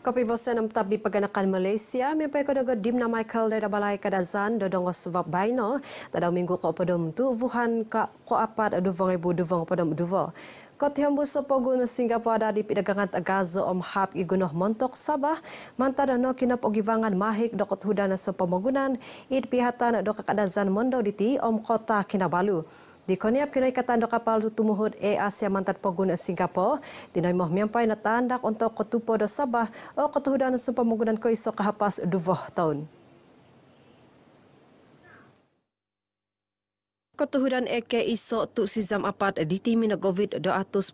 Kopi bosan yang tetap dipergunakan Malaysia, mimpi kau dengar Dimna Michael dari Balai Kadazan, dodong sebab baino, tada minggu ko pedom tu, buhan ko kau apat aduvong ibu duvong pedom duvo. Kau tiambu sepogun Singapura ada di pedagangan Gaza om hap gunoh montok sabah, mantar dan nokina pogivangan mahik dokot hudana sepomogunan, id pihatan dokak Kadazan mondo diti om kota Kinabalu. Dikonyap kini kata anda kapal tumuhut E Asia mantan pengguna Singapura. Dinoi moh miampai na tandak untuk ketupo do Sabah o ketuhudan sumpah menggunakan ko iso kahapas duvoh tahun. Kotohudan eke iso tu sizam apat di timi na COVID-19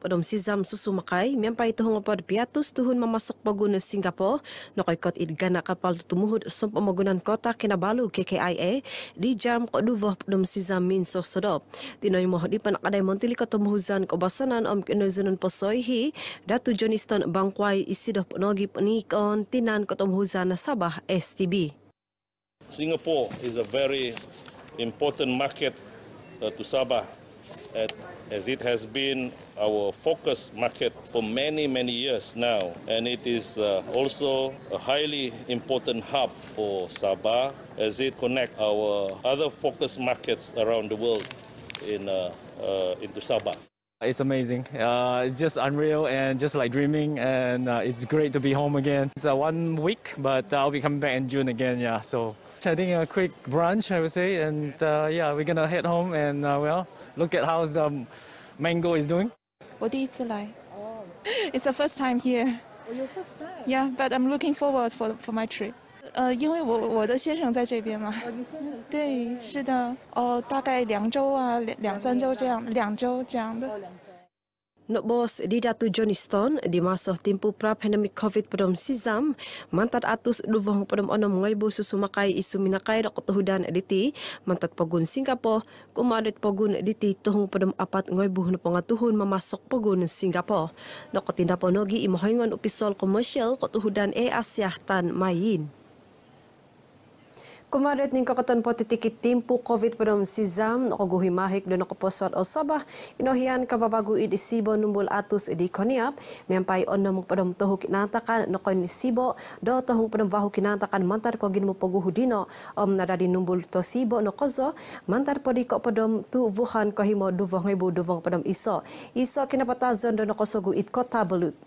padom sizam susu makai miampai tu hong apat piatus tuhun mamasok pagun na Singapore na kay kot idgana kapal tu muhud sum pamagunan kota kinabalu KKIA di jam ko duvo padom sizam min so sodop. Tinoy mo di panakaday montili katumuhuzan ko basanan om kinozunan posoy hi datu Joniston Bangkway isidop nogi panikon tinan katumuhuzan na Sabah STB. Singapore is a very important market Uh, to Sabah as it has been our focus market for many, many years now. And it is uh, also a highly important hub for Sabah as it connects our other focus markets around the world in, uh, uh, into Sabah. It's amazing. Uh, it's just unreal and just like dreaming. And uh, it's great to be home again. It's one week, but I'll be coming back in June again. Yeah, so Having a quick brunch, I would say, and yeah, we're gonna head home and well look at how the mango is doing. 我第一次来，It's the first time here. Yeah, but I'm looking forward for for my trip. 因为我我的先生在这边嘛。对，是的，哦，大概两周啊，两两三周这样，两周这样的。Nuk bos di Datu Johnston di masa timpu pra pandemik COVID pada Sizam, mantat atus duvong pada onom ngai bosu sumakai isu minakai dok tuhudan diti, mantat pogun Singapoh kumadet pogun diti tuhung pada apat ngai buh pengatuhun memasok pogun Singapoh Nuk ketinda ponogi imohingon upisol komersial kotuhudan e Asia tan main. Kumarit ning kakaton po titiki timpu COVID perum si Zam o guhimahik do nakaposot o sabah inohian kababago id isibo numbul atus di koniap mempai onno mo perum tohu kinatakan no kon isibo do tohu perum bahu kinatakan mantar ko ginmo poguhu dino om nadadi numbul to sibo no kozo mantar po di ko perum tu wuhan ko himo duvong ibu duvong perum iso iso kinapata zon do nakosogu id kota belut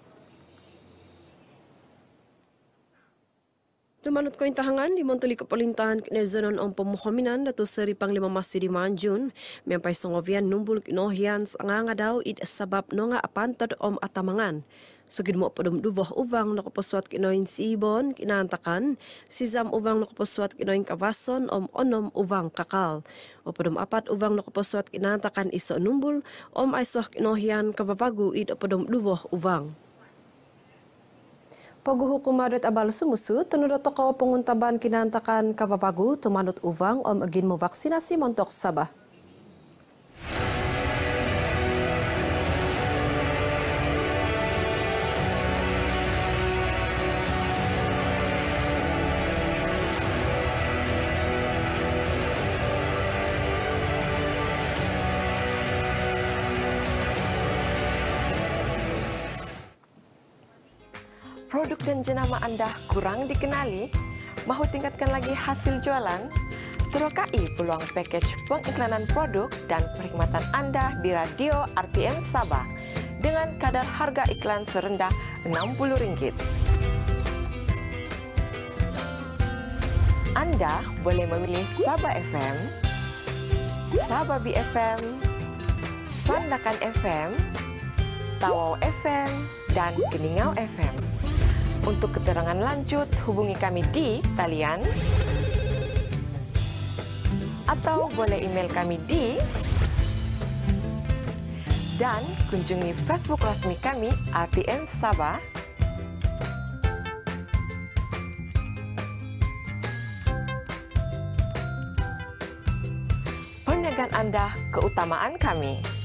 Temanut ko intahangan di Montoli Kepolintahan Knezonon on pemohominan datu seri panglima masih di Manjun mempai songovian numbul kinohian ngangadau id sabab nonga apantad om atamangan sugid mo padum duboh uvang nok poswat kinoin sibon nantakan, sizam uvang nok poswat kinoin kawason om onom ubang kakal o padum apat uvang nok poswat kinantakan iso numbul om aisoh kinohian kababagu id padum duboh ubang. Paghuhukumarit abal sumusu, tunurot ako pungunta ban kinantakan kapapagu tumanot uvang om agin mo vaksinasi montok sabah. produk dan jenama Anda kurang dikenali? Mau tingkatkan lagi hasil jualan? Terokai peluang package pengiklanan produk dan perkhidmatan Anda di Radio RTM Sabah dengan kadar harga iklan serendah RM60. Anda boleh memilih Sabah FM, Sabah BFM, Sandakan FM, Tawau FM, dan Keningau FM. Untuk keterangan lanjut, hubungi kami di talian atau boleh email kami di dan kunjungi Facebook resmi kami RTM Sabah Perniagaan Anda keutamaan kami.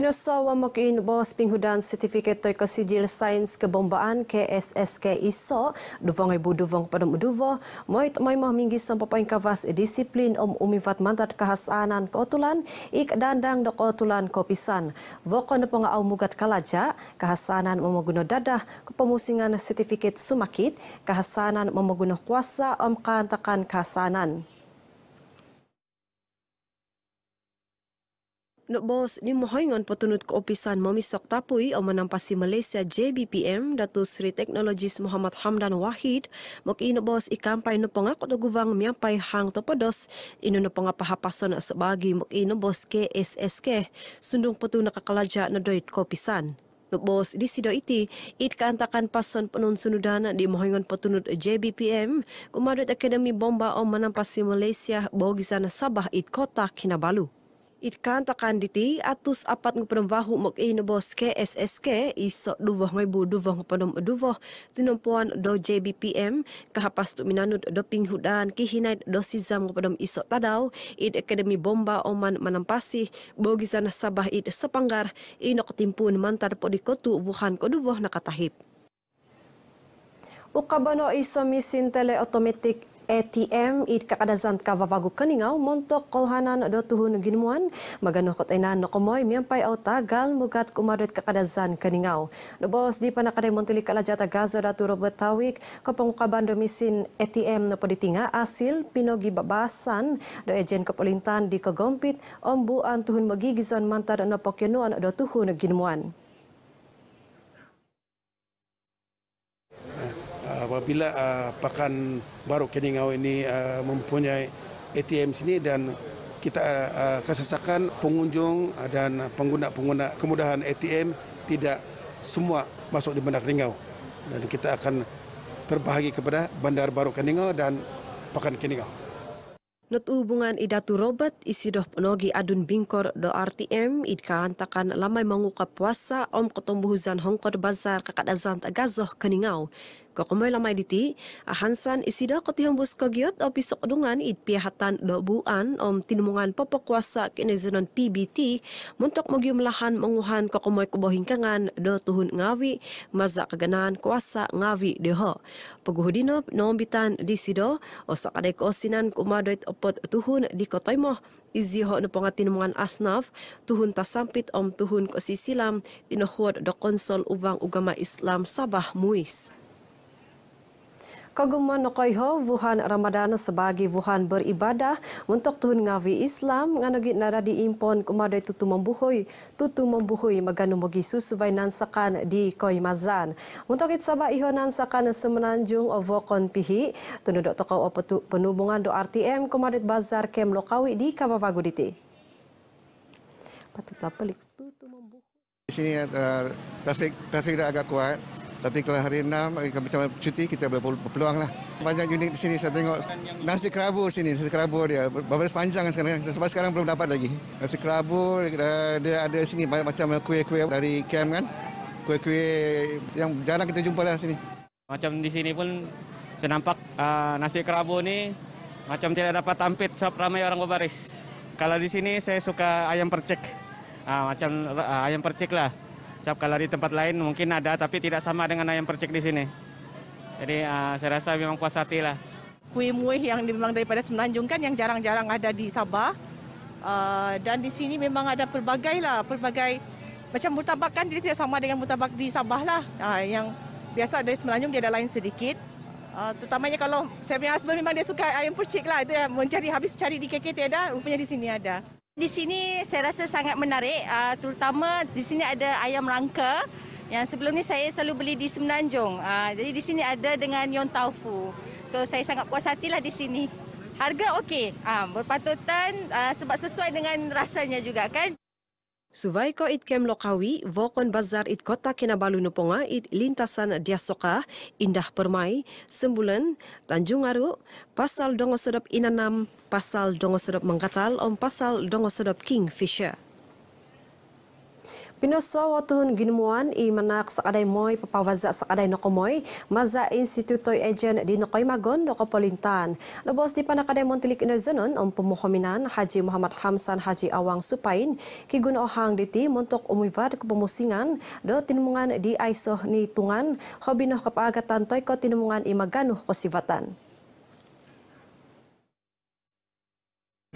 Pinuso wa makuin bos pinghudan sertifikat toy ko sijil sains kebombaan KSSK ISO duvong ibu duvong padam duvo moy moy mah minggi sampapain kawas disiplin om umifat mandat kahasanan kotulan ik dandang do kotulan kopisan woko ne pong au mugat kalaja kahasanan memaguno dadah ke pemusingan sertifikat sumakit kahasanan memaguno kuasa om kantakan kahasanan No Bos ni mohoy ngon patunod ko opisan momisok tapui o manampas Malaysia JBPM Dato Sri teknologis Muhammad Hamdan Wahid Mok Bos boss, ikampay no po nga kung naguwang miyampay hang topados Ino no po nga pahapason sa bagi mok KSSK sundung pato nakakalaja na doit ko opisan No Bos di si iti, it kaantakan pason penun sunudana di mohingon patunod JBPM, kumadut akademi Bomba o manampas si Malaysia, bogisan sabah it kota kinabalu. Ikan takkan diti atus apat ngupenom wahu mok inobos eh ke SSK iso duvoh ngai bu duvoh ngupenom duvoh tinompuan do JBPM kahapas tu minanut do pinghudan kihinai do sizam ngupenom iso tadau id akademi bomba oman manampasi bogisan sabah id sepanggar ino ketimpun mantar podikotu wuhan koduvoh nakatahib. Ukabano iso misin tele ATM i kakadazan ka vavagu kaningaw montok kolhanan do tuhun ginmuan magano kot ina no komoy miampay au tagal mugat kumadot kakadazan kaningaw no boss di panakaday montili kalajata gazo da turo betawik ko pangukaban do misin ATM no poditinga asil pinogi babasan do ejen kapulintan di kagompit ombu an tuhun magigison mantar no pokyanuan do tuhun ginmuan apabila uh, pakan baru Keningau ini uh, mempunyai ATM sini dan kita uh, uh kesesakan pengunjung uh, dan pengguna-pengguna kemudahan ATM tidak semua masuk di Bandar Keningau dan kita akan berbahagi kepada Bandar Baru Keningau dan Pakan Keningau. Not hubungan idatu robat isidoh penogi adun bingkor do RTM idkan takan lamai menguka puasa om ketombuhuzan Hongkor Bazar kakak azan tagazoh Keningau. Ko kumoy lamay diti, ahansan isida ko tiyong bus dungan o pisokdungan itpiyahatan dobuan om tinumungan popokwasa kinizunan PBT muntok magyumlahan menguhan ko kumoy kubohingkangan do tuhun ngawi mazak kaganaan kuasa ngawi deho. Paguhudinop noombitan disido o sa kaday kosinan kumadoit opot tuhun di kotoy mo. Iziho na pong tinumungan asnaf, tuhun tasampit om tuhun kosisilam tinuhod do konsol uvang ugama Islam Sabah Muis. Kaguman Nokoiho, Wuhan Ramadan sebagai Wuhan beribadah untuk Tuhan Ngawi Islam nganugit nara di impon kumadai tutu membuhui tutu membuhui maganu mogi susubai nansakan di koi Mazan. Untuk it sabah iho nansakan semenanjung ovokon pihi tunu dok opetu penubungan do RTM kumadit bazar kem lokawi di Kabavaguditi. Patutlah pelik tutu membuhui. Di sini eh, trafik trafik dah agak kuat. Tapi kalau hari enam, 6, macam cuti, kita boleh berpeluang lah. Banyak unit di sini, saya tengok nasi kerabu sini, nasi kerabu dia. Berapa sepanjang kan sekarang, kan? sebab sekarang belum dapat lagi. Nasi kerabu, dia ada sini, banyak macam kuih-kuih dari camp kan. Kuih-kuih yang jarang kita jumpa lah sini. Macam di sini pun, saya nampak uh, nasi kerabu ni macam tidak dapat tampil sebab ramai orang berbaris. Kalau di sini saya suka ayam percik, uh, macam uh, ayam percik lah. Siap kalau di tempat lain mungkin ada, tapi tidak sama dengan ayam percik di sini. Jadi uh, saya rasa memang puas hati lah. Kuih muih yang memang daripada Semenanjung kan yang jarang-jarang ada di Sabah. Uh, dan di sini memang ada pelbagai lah, pelbagai macam mutabak kan dia tidak sama dengan mutabak di Sabah lah. Uh, yang biasa dari Semenanjung dia ada lain sedikit. Uh, terutamanya kalau saya punya husband memang dia suka ayam percik lah. Itu yang mencari habis cari di KKT ada, rupanya di sini ada. Di sini saya rasa sangat menarik uh, terutama di sini ada ayam rangka yang sebelum ni saya selalu beli di Semenanjung. Uh, jadi di sini ada dengan yon taufu. So saya sangat puas hatilah di sini. Harga okey, ah, berpatutan uh, sebab sesuai dengan rasanya juga kan. Suvai ko it kem lokawi, vokon bazar it kota Kinabalu Nuponga, it lintasan diasoka, indah permai, sembulan, tanjung aru, pasal dongo inanam, pasal dongo sedap om pasal dongo sedap kingfisher. Pinoso watun ginmuan i manak sa kaday moy papawaza sa kaday no komoy maza institutoy agent di no koy magon no kapolintan. Lobos di panakaday montilik ino zonon ang pumuhuminan Haji Muhammad Hamsan Haji Awang Supain ki gunohang diti montok umuibad ko pumusingan do tinumungan di ISO ni Tungan hobi no kapagatan toy ko tinumungan i maganuh ko sivatan.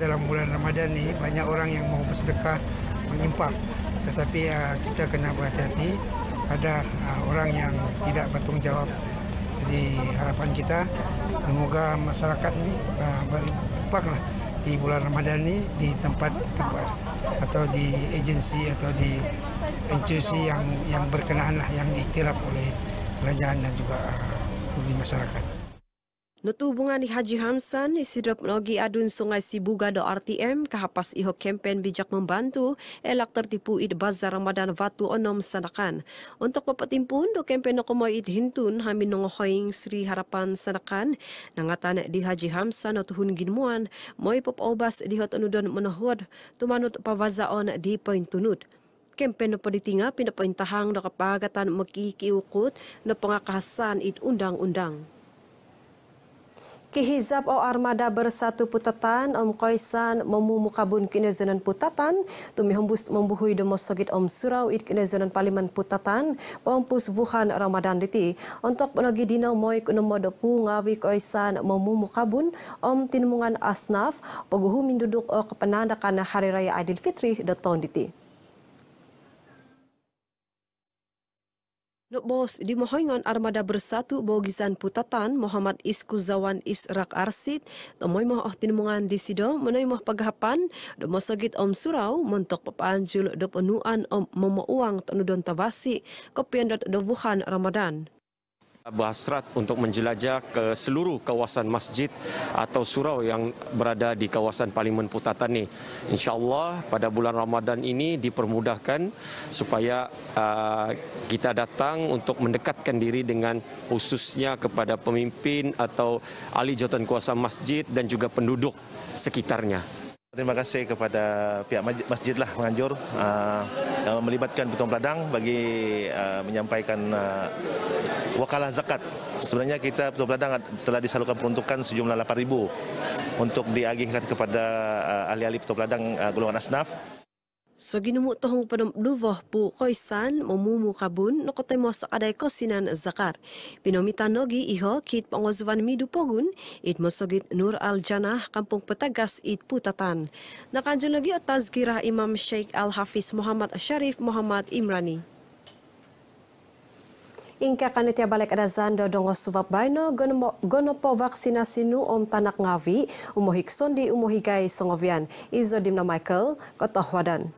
Dalam bulan Ramadan ni banyak orang yang mau bersedekah menyimpang tetapi uh, kita kena berhati-hati pada uh, orang yang tidak bertanggungjawab. Jadi harapan kita semoga masyarakat ini uh, ah, berimpaklah di bulan Ramadan ini di tempat tempat atau di agensi atau di institusi yang yang berkenaan lah yang diiktiraf oleh kerajaan dan juga uh, masyarakat. Notu hubungan di Haji Hamsan di sidra adun sungai Sibuga do RTM kahapas iho kempen bijak membantu elak tertipu id bazar Ramadan Vatu Onom Sanakan. Untuk pepetimpun do kempen nokomoy id hintun hami nongohoying Sri Harapan Sanakan nangatan di Haji Hamsan notuhun ginmuan moy pop obas di hot onudon menohod tumanut pavaza on di point tunut. Kempen no peditinga pindapointahang do kapagatan ukut no pangakasan id undang-undang. Kihizab o armada bersatu putatan, Om Koisan memumukabun muka kini zonan putatan, tumi hembus membuhui demo sogit Om Surau it kini zonan parlimen putatan, pampus buhan Ramadan diti. Untuk penagi dina moi kuna modopu ngawi Koisan memumukabun Om Tinmungan Asnaf, peguhu minduduk o kepenandakan Hari Raya Adil Fitri datang diti. Nuk Bos, di mohoingon armada bersatu bogisan putatan Muhammad Iskuzawan Israq Arsid, tomoy moh oh tinumungan di sido, menoy moh paghapan, do mosogit om surau, montok papaan julo do penuan om momo uang tonudon tabasi, kopian dot do wuhan ramadan berhasrat untuk menjelajah ke seluruh kawasan masjid atau surau yang berada di kawasan Parlimen Putatan ini. InsyaAllah pada bulan Ramadan ini dipermudahkan supaya uh, kita datang untuk mendekatkan diri dengan khususnya kepada pemimpin atau ahli jawatan kuasa masjid dan juga penduduk sekitarnya. Terima kasih kepada pihak masjid lah menganjur uh, yang melibatkan Putong Peladang bagi uh, menyampaikan uh, wakalah zakat. Sebenarnya kita Petua Peladang telah disalurkan peruntukan sejumlah 8,000 untuk diagihkan kepada uh, ahli-ahli Petua Peladang uh, golongan asnaf. Soginumu tohong pada duvoh pu koisan memumu kabun no kotai mosak adai kosinan zakar. Pinomita nogi iho kit pengozuan midu pogun it mosogit nur al janah kampung petagas it putatan. Nakanjun lagi otaz imam Sheikh al-Hafiz Muhammad Sharif Muhammad Imrani. Ingka kanit ya balik ada zanda dongo subab baino gono po vaksinasi nu om tanak ngawi umohik sondi umohikai sengovian Izo dimna Michael, kota Hwadan.